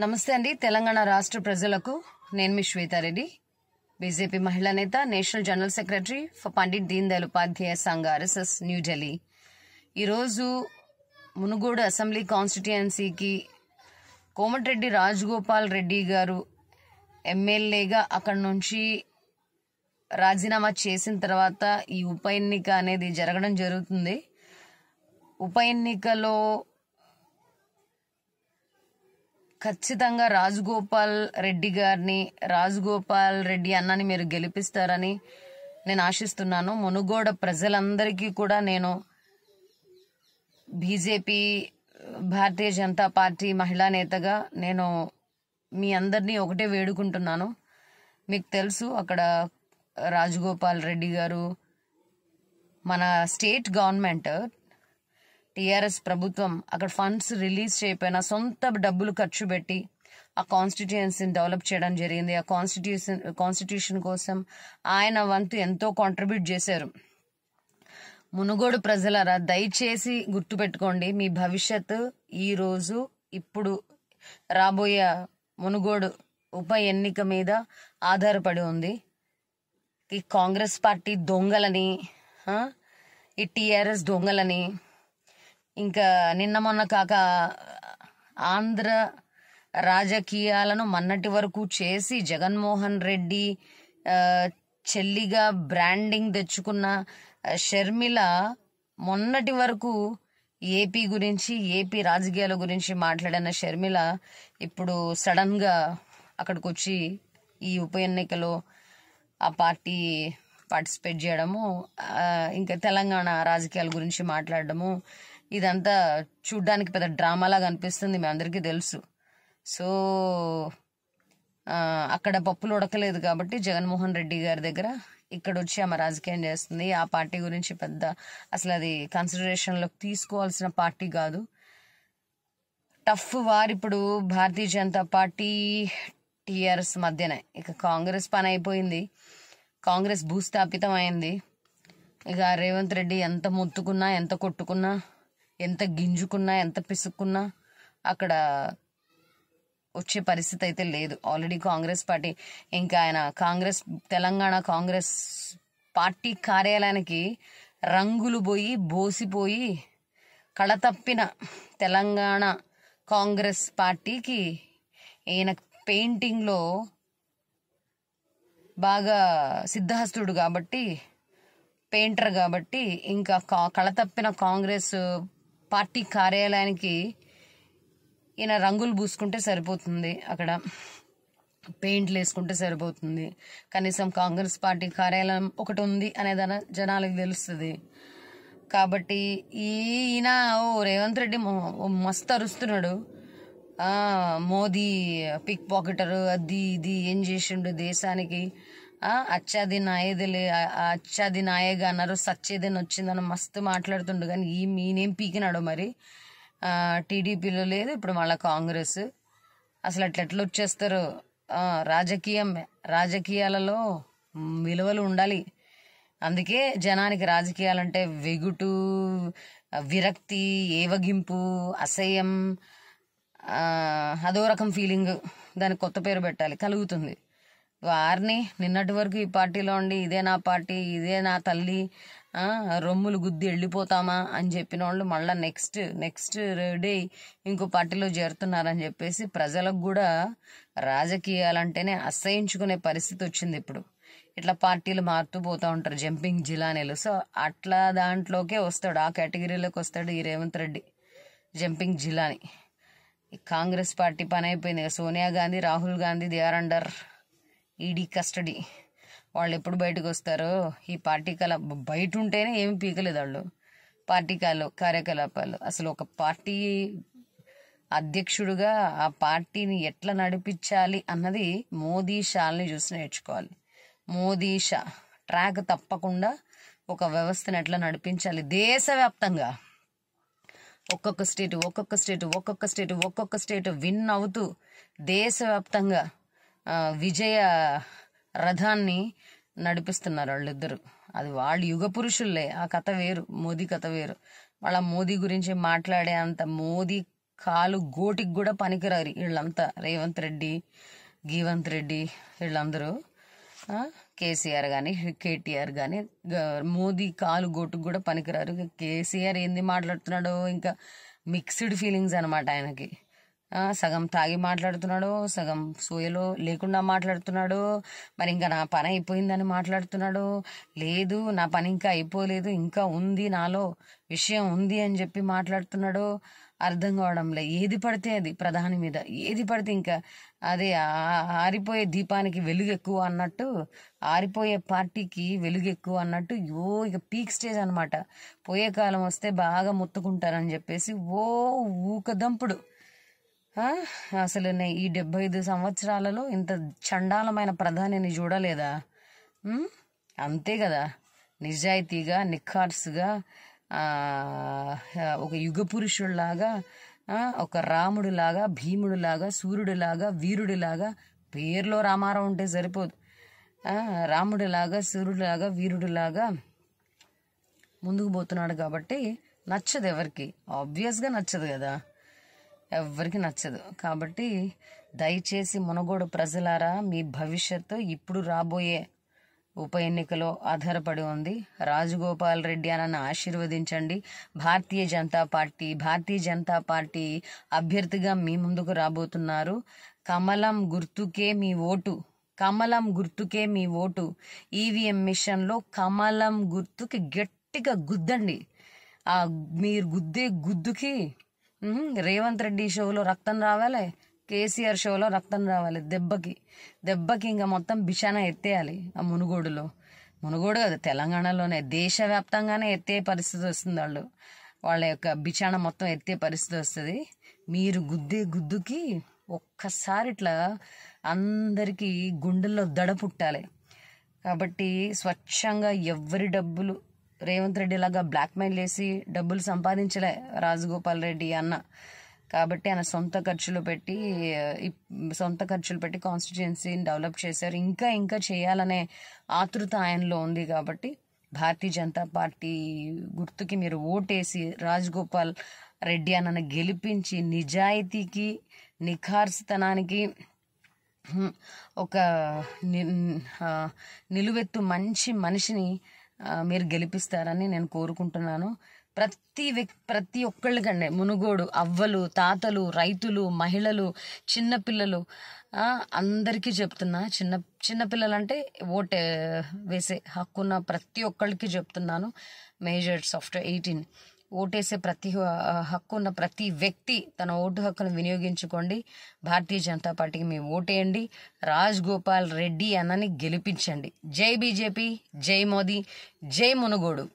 నమస్తే అండి తెలంగాణ రాష్ట్ర ప్రజలకు నేను మీ శ్వేతారెడ్డి బీజేపీ మహిళా నేత national general secretary for Pandit Deen Dayal Upadhyaya Sangh RSS New Delhi ఈరోజు మునుగోడు అసెంబ్లీ కాన్స్టిట్యుయెన్సీకి కోమటిరెడ్డి రాజగోపాల్ రెడ్డి గారు ఎమ్మెల్యేగా అక్కడ నుంచి రాజీనామా చేసిన తర్వాత ఈ ఉప ఎన్నిక అనేది జరగడం జరుగుతుంది ఉప ఎన్నికలో ఖచ్చితంగా రాజగోపాల్ రెడ్డి గారిని రాజగోపాల్ రెడ్డి అన్నని మీరు గెలిపిస్తారని నేను ఆశిస్తున్నాను మునుగోడ ప్రజలందరికీ కూడా నేను బీజేపీ భారతీయ జనతా పార్టీ మహిళా నేతగా నేను మీ అందరినీ ఒకటే వేడుకుంటున్నాను మీకు తెలుసు అక్కడ రాజగోపాల్ రెడ్డి గారు మన స్టేట్ గవర్నమెంట్ టీఆర్ఎస్ ప్రభుత్వం అక్కడ ఫండ్స్ రిలీజ్ చేయపోయిన సొంత డబ్బులు ఖర్చు పెట్టి ఆ కాన్స్టిట్యుయెన్సీని డెవలప్ చేయడం జరిగింది ఆ కాన్స్టిట్యూషన్ కాన్స్టిట్యూషన్ కోసం ఆయన వంతు ఎంతో కాంట్రిబ్యూట్ చేశారు మునుగోడు ప్రజలరా దయచేసి గుర్తుపెట్టుకోండి మీ భవిష్యత్తు ఈరోజు ఇప్పుడు రాబోయే మునుగోడు ఉప ఎన్నిక మీద ఆధారపడి ఉంది ఈ కాంగ్రెస్ పార్టీ దొంగలని ఈ టీఆర్ఎస్ దొంగలని ఇంకా నిన్న మొన్న కాక ఆంధ్ర రాజకీయాలను మొన్నటి వరకు చేసి జగన్మోహన్ రెడ్డి చెల్లిగా బ్రాండింగ్ తెచ్చుకున్న షర్మిల మొన్నటి వరకు ఏపీ గురించి ఏపీ రాజకీయాల గురించి మాట్లాడిన షర్మిల ఇప్పుడు సడన్గా అక్కడికి వచ్చి ఈ ఉప ఎన్నికలో ఆ పార్టీ పార్టిసిపేట్ చేయడము ఇంకా తెలంగాణ రాజకీయాల గురించి మాట్లాడడము ఇదంతా చూడ్డానికి పెద్ద డ్రామాలాగా అనిపిస్తుంది మీ అందరికీ తెలుసు సో అక్కడ పప్పులు ఉడకలేదు కాబట్టి జగన్మోహన్ రెడ్డి గారి దగ్గర ఇక్కడ వచ్చి ఆమె రాజకీయం చేస్తుంది ఆ పార్టీ గురించి పెద్ద అసలు అది కన్సిడరేషన్లోకి తీసుకోవాల్సిన పార్టీ కాదు టఫ్ వారు ఇప్పుడు భారతీయ జనతా పార్టీ టీఆర్ఎస్ మధ్యనే ఇక కాంగ్రెస్ పని అయిపోయింది కాంగ్రెస్ భూస్థాపితం అయింది ఇక రేవంత్ రెడ్డి ఎంత మొత్తుకున్నా ఎంత కొట్టుకున్నా ఎంత గింజుకున్నా ఎంత పిసుక్కున్నా అక్కడ వచ్చే పరిస్థితి అయితే లేదు ఆల్రెడీ కాంగ్రెస్ పార్టీ ఇంకా ఆయన కాంగ్రెస్ తెలంగాణ కాంగ్రెస్ పార్టీ కార్యాలయానికి రంగులు పోయి బోసిపోయి కళతప్పిన తెలంగాణ కాంగ్రెస్ పార్టీకి ఈయన పెయింటింగ్లో బాగా సిద్ధహస్తుడు కాబట్టి పెయింటర్ కాబట్టి ఇంకా కా కళతప్పిన కాంగ్రెస్ పార్టీ కార్యాలయానికి ఈయన రంగులు పూసుకుంటే సరిపోతుంది అక్కడ పెయింట్లు వేసుకుంటే సరిపోతుంది కనీసం కాంగ్రెస్ పార్టీ కార్యాలయం ఒకటి ఉంది అనేదన జనాలకు తెలుస్తుంది కాబట్టి ఈయన ఓ రేవంత్ రెడ్డి మస్తు అరుస్తున్నాడు మోదీ పిక్ పాకెటర్ అది ఇది ఏం చేసిండు దేశానికి అచ్చాది నాయదిలే అచ్చాది నాయగా అన్నారు సచ్చేదని వచ్చిందని మస్తు మాట్లాడుతుండు కానీ ఈ మీనేం పీకినాడు మరి టీడీపీలో లేదు ఇప్పుడు మళ్ళీ కాంగ్రెస్ అసలు అట్లా ఎట్లా వచ్చేస్తారు రాజకీయం రాజకీయాలలో విలువలు ఉండాలి అందుకే జనానికి రాజకీయాలంటే వెగుటు విరక్తి ఏవగింపు అసహ్యం అదో రకం ఫీలింగ్ దానికి కొత్త పేరు పెట్టాలి కలుగుతుంది వారిని నిన్నటి వరకు ఈ పార్టీలో ఉండి ఇదే నా పార్టీ ఇదే నా తల్లి రొమ్ములు గుద్ది వెళ్ళిపోతామా అని చెప్పిన వాళ్ళు మళ్ళీ నెక్స్ట్ నెక్స్ట్ డే ఇంకో పార్టీలో చేరుతున్నారని చెప్పేసి ప్రజలకు కూడా రాజకీయాలంటేనే అసహించుకునే పరిస్థితి వచ్చింది ఇప్పుడు ఇట్లా పార్టీలు మారుతూ పోతూ ఉంటారు జంపింగ్ జిలానీలు సో అట్లా దాంట్లోకే వస్తాడు ఆ కేటగిరీలోకి వస్తాడు ఈ రేవంత్ రెడ్డి జంపింగ్ జిలానీ కాంగ్రెస్ పార్టీ పని అయిపోయింది Sonia Gandhi Rahul Gandhi they are under ED custody వాళ్ళు ఎప్పుడు బయటకు వస్తారో ఈ పార్టీ కల బయట ఉంటేనే ఏమి పీకలేదు వాళ్ళు పార్టీ కాలు కార్యకలాపాలు అసలు ఒక పార్టీ అధ్యక్షుడుగా ఆ పార్టీని ఎట్లా నడిపించాలి అన్నది మోదీ షాల్ని చూసి నేర్చుకోవాలి మోదీ షా ట్రాక్ తప్పకుండా ఒక వ్యవస్థను ఎట్లా నడిపించాలి దేశవ్యాప్తంగా ఒక్కొక్క స్టేట్ ఒక్కొక్క స్టేట్ ఒక్కొక్క స్టేట్ ఒక్కొక్క స్టేట్ విన్ అవుతూ దేశవ్యాప్తంగా విజయ రథాన్ని నడిపిస్తున్నారు వాళ్ళిద్దరు అది వాళ్ళు యుగ పురుషుల్లే ఆ కథ వేరు మోదీ కథ వేరు వాళ్ళ మోదీ గురించి మాట్లాడే అంత మోదీ కాలు గోటికి కూడా పనికిరారు వీళ్ళంతా రేవంత్ రెడ్డి గీవంత్ రెడ్డి వీళ్ళందరూ కేసీఆర్ కానీ కేటీఆర్ కానీ మోదీ కాలు గొట్టుకు కూడా పనికిరారు కేసీఆర్ ఏంది మాట్లాడుతున్నాడో ఇంకా మిక్స్డ్ ఫీలింగ్స్ అనమాట ఆయనకి సగం తాగి మాట్లాడుతున్నాడు సగం సూయలో లేకుండా మాట్లాడుతున్నాడు మరి ఇంకా నా పని అయిపోయిందని మాట్లాడుతున్నాడు లేదు నా పని ఇంకా అయిపోలేదు ఇంకా ఉంది నాలో విషయం ఉంది అని చెప్పి మాట్లాడుతున్నాడు అర్థం కావడంలే ఏది పడితే అది ప్రధాని మీద ఏది పడితే ఇంకా అదే ఆరిపోయే దీపానికి వెలుగు ఎక్కువ అన్నట్టు ఆరిపోయే పార్టీకి వెలుగు ఎక్కువ అన్నట్టు ఓ ఇక పీక్ స్టేజ్ అనమాట పోయే కాలం వస్తే బాగా ముత్తుకుంటారని చెప్పేసి ఓ ఊకదంపుడు అసలు నేను ఈ డెబ్బై ఐదు సంవత్సరాలలో ఇంత చండాలమైన ప్రధానిని చూడలేదా అంతే కదా నిజాయితీగా నిఖార్సుగా ఒక యుగ పురుషుడిలాగా ఒక రాముడులాగా భీముడిలాగా సూర్యుడిలాగా వీరుడిలాగా పేర్లో రామారావు ఉంటే సరిపోదు రాముడిలాగా సూర్యుడిలాగా వీరుడిలాగా ముందుకు పోతున్నాడు కాబట్టి నచ్చదు ఎవరికి ఆబ్వియస్గా నచ్చదు కదా ఎవరికి నచ్చదు కాబట్టి దయచేసి మునగోడు ప్రజలారా మీ భవిష్యత్తు ఇప్పుడు రాబోయే ఉప ఎన్నికలో ఆధారపడి ఉంది రాజగోపాల్ రెడ్డి అనని ఆశీర్వదించండి భారతీయ జనతా పార్టీ భారతీయ జనతా పార్టీ అభ్యర్థిగా మీ ముందుకు రాబోతున్నారు కమలం గుర్తుకే మీ ఓటు కమలం గుర్తుకే మీ ఓటు ఈవీఎం మిషన్లో కమలం గుర్తుకి గట్టిగా గుద్దండి ఆ మీరు గుద్దే గుద్దుకి రేవంత్ రెడ్డి షోలో రక్తం రావాలే కేసీఆర్ షోలో రక్తం రావాలి దెబ్బకి దెబ్బకి ఇంకా మొత్తం బిషాన ఎత్తేయాలి ఆ మునుగోడులో మునుగోడు కాదు తెలంగాణలోనే దేశవ్యాప్తంగానే ఎత్తే పరిస్థితి వస్తుంది వాళ్ళు వాళ్ళ యొక్క బిచాణ మొత్తం ఎత్తే పరిస్థితి వస్తుంది మీరు గుద్దే గుద్దుకి ఒక్కసారి ఇట్లా అందరికీ గుండెల్లో దడ పుట్టాలి కాబట్టి స్వచ్ఛంగా ఎవరి డబ్బులు రేవంత్ రెడ్డి లాగా బ్లాక్మెయిల్ చేసి డబ్బులు సంపాదించలే రాజగోపాల్ రెడ్డి అన్న కాబట్టి ఆయన సొంత ఖర్చులు పెట్టి సొంత ఖర్చులు పెట్టి కాన్స్టిట్యుయెన్సీని డెవలప్ చేశారు ఇంకా ఇంకా చేయాలనే ఆతృత ఆయనలో ఉంది కాబట్టి భారతీయ జనతా పార్టీ గుర్తుకి మీరు ఓటేసి రాజగోపాల్ రెడ్డి అన్నను గెలిపించి నిజాయితీకి నిఖార్సితనానికి ఒక నిలువెత్తు మంచి మనిషిని మీరు గెలిపిస్తారని నేను కోరుకుంటున్నాను ప్రతి వ్యక్తి ప్రతి కండే మునుగోడు అవ్వలు తాతలు రైతులు మహిళలు చిన్నపిల్లలు అందరికీ చెప్తున్నా చిన్న చిన్నపిల్లలు అంటే ఓటే వేసే హక్కున్న ప్రతి ఒక్కళ్ళకి చెప్తున్నాను మేజర్ సాఫ్ట్వేర్ ఎయిటీన్ ఓటేసే ప్రతి హక్కు ఉన్న ప్రతి వ్యక్తి తన ఓటు హక్కును వినియోగించుకోండి భారతీయ జనతా పార్టీకి మేము ఓటేయండి రాజ్ గోపాల్ రెడ్డి అన్నని గెలిపించండి జై బీజేపీ జై మోదీ జై మునుగోడు